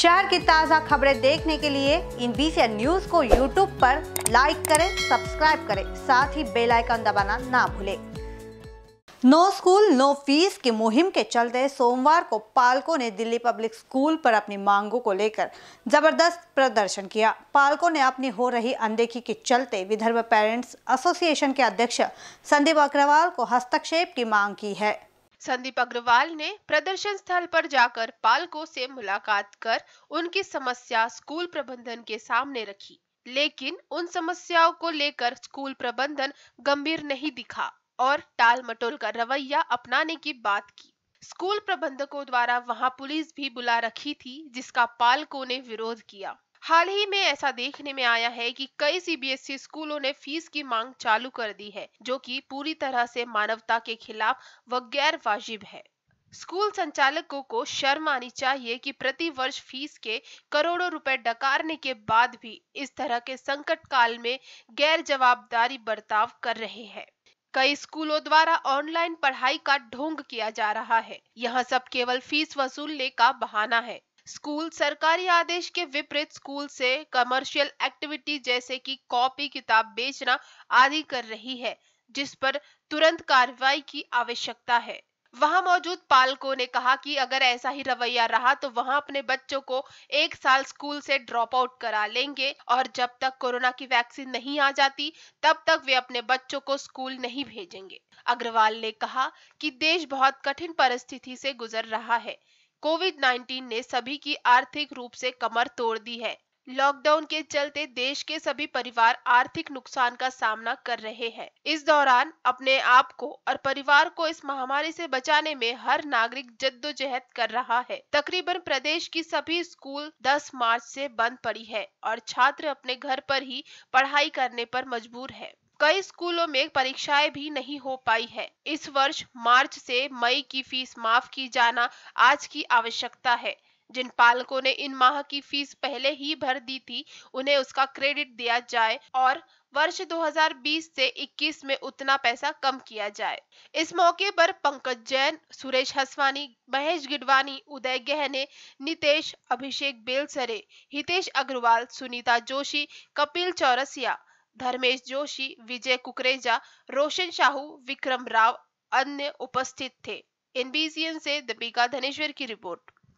शहर की ताज़ा खबरें देखने के लिए इन बीसी न्यूज को यूट्यूब पर लाइक करें सब्सक्राइब करें साथ ही बेल आइकन दबाना ना भूलें नो स्कूल नो फीस की मुहिम के चलते सोमवार को पालकों ने दिल्ली पब्लिक स्कूल पर अपनी मांगों को लेकर जबरदस्त प्रदर्शन किया पालकों ने अपनी हो रही अनदेखी के चलते विदर्भ पेरेंट्स एसोसिएशन के अध्यक्ष संदीप अग्रवाल को हस्तक्षेप की मांग की है संदीप अग्रवाल ने प्रदर्शन स्थल पर जाकर पालकों से मुलाकात कर उनकी समस्या स्कूल प्रबंधन के सामने रखी लेकिन उन समस्याओं को लेकर स्कूल प्रबंधन गंभीर नहीं दिखा और टाल मटोल का रवैया अपनाने की बात की स्कूल प्रबंधकों द्वारा वहां पुलिस भी बुला रखी थी जिसका पालकों ने विरोध किया हाल ही में ऐसा देखने में आया है कि कई सीबीएसई e स्कूलों ने फीस की मांग चालू कर दी है जो कि पूरी तरह से मानवता के खिलाफ व गैर वाजिब है स्कूल संचालकों को शर्म आनी चाहिए कि प्रति वर्ष फीस के करोड़ों रुपए डकारने के बाद भी इस तरह के संकट काल में गैर जवाबदारी बर्ताव कर रहे हैं कई स्कूलों द्वारा ऑनलाइन पढ़ाई का ढोंग किया जा रहा है यह सब केवल फीस वसूलने का बहाना है स्कूल सरकारी आदेश के विपरीत स्कूल से कमर्शियल एक्टिविटी जैसे कि कॉपी किताब बेचना आदि कर रही है जिस पर तुरंत कार्रवाई की आवश्यकता है वहां मौजूद पालकों ने कहा कि अगर ऐसा ही रवैया रहा तो वहां अपने बच्चों को एक साल स्कूल से ड्रॉप आउट करा लेंगे और जब तक कोरोना की वैक्सीन नहीं आ जाती तब तक वे अपने बच्चों को स्कूल नहीं भेजेंगे अग्रवाल ने कहा कि देश बहुत कठिन परिस्थिति से गुजर रहा है कोविड 19 ने सभी की आर्थिक रूप से कमर तोड़ दी है लॉकडाउन के चलते देश के सभी परिवार आर्थिक नुकसान का सामना कर रहे हैं इस दौरान अपने आप को और परिवार को इस महामारी से बचाने में हर नागरिक जद्दोजहद कर रहा है तकरीबन प्रदेश की सभी स्कूल 10 मार्च से बंद पड़ी है और छात्र अपने घर पर ही पढ़ाई करने पर मजबूर है कई स्कूलों में परीक्षाएं भी नहीं हो पाई है इस वर्ष मार्च से मई की फीस माफ की जाना आज की आवश्यकता है जिन पालकों ने इन माह की फीस पहले ही भर दी थी उन्हें उसका क्रेडिट दिया जाए और वर्ष 2020 से 21 में उतना पैसा कम किया जाए इस मौके पर पंकज जैन सुरेश हसवानी महेश गिडवानी उदय गहने नितेश अभिषेक बेलसरे हितेश अग्रवाल सुनीता जोशी कपिल चौरसिया धर्मेश जोशी विजय कुकरेजा रोशन शाहू विक्रम राव अन्य उपस्थित थे एनबीसीएन से दीपिका धनेश्वर की रिपोर्ट